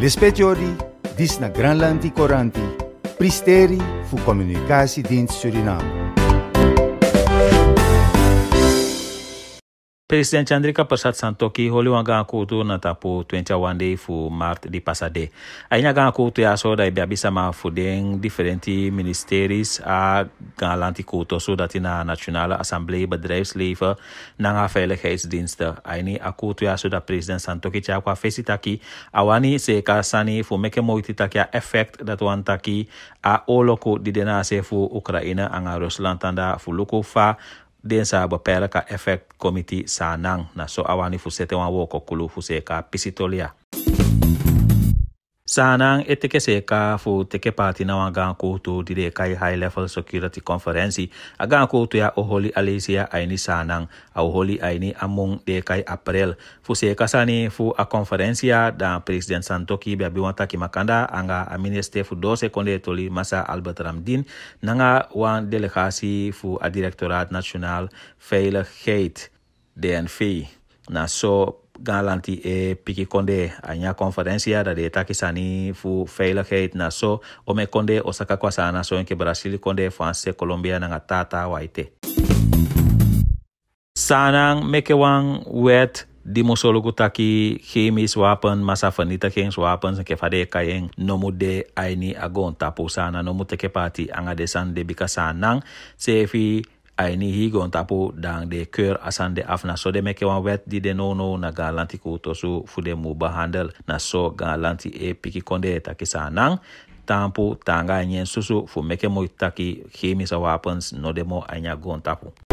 Lespetjori, dis na Granlandi Coranti, Pristeri fu Communicatiedienst Suriname. President Chandrika Prasad Santoki holi wa gaa kuutu na tapu 21 day fu mart di pasade. Aina gaa kuutu ya soda ibe abisa ma fudeng differenti ministeris a gaa lanti kuutu so dat na Nationale Assemblee Bedrijfsleven na nga veiligheidsdiensten. Aini a kuutu ya soda President Santoki cha kwa fesi taki awani se ka sani fu meke moiti taki a effect dat wan taki a oloku di dena se fu Ukraina anga Rusland tanda fu luku fa den sa bo pele ka effect committee sa nang na so awani fu sete wan woko kulu fu se ka ya Sanang seka fu teke patina na wangan koutou dire kai high level security conference. Agan koutou ya oholi Alesia aini sanang, a oholi aini among de kai april. Fu seka sani fu a conference ya dan president Santoki bebi wanta makanda anga a minister fu dose konde toli masa Albert Ramdin nanga wan delegasi fu a directorat national veiligheid DNV. Na so Galanti lanti e piki konde anya konferensi da de taki sani fu veiligheid na so ome konde osaka kwa sana so enke Brasil konde France Colombia na Tawaite. waite sanang wang wet di mosologu taki chemis wapen masa vernietigings wapens en kefade kayeng nomu de aini agon tapu sana nomu teke pati anga de san de bika sanang sefi aini higo tapu dan de keur asande af na so de meke wan wet di de nownow na ga lanti kuto su fu de mu behandel na so gan lanti e piki konde taki sa nan tampu tanga nyen susu fu meke mo taki chemisa wapens no de mo anya gon tapu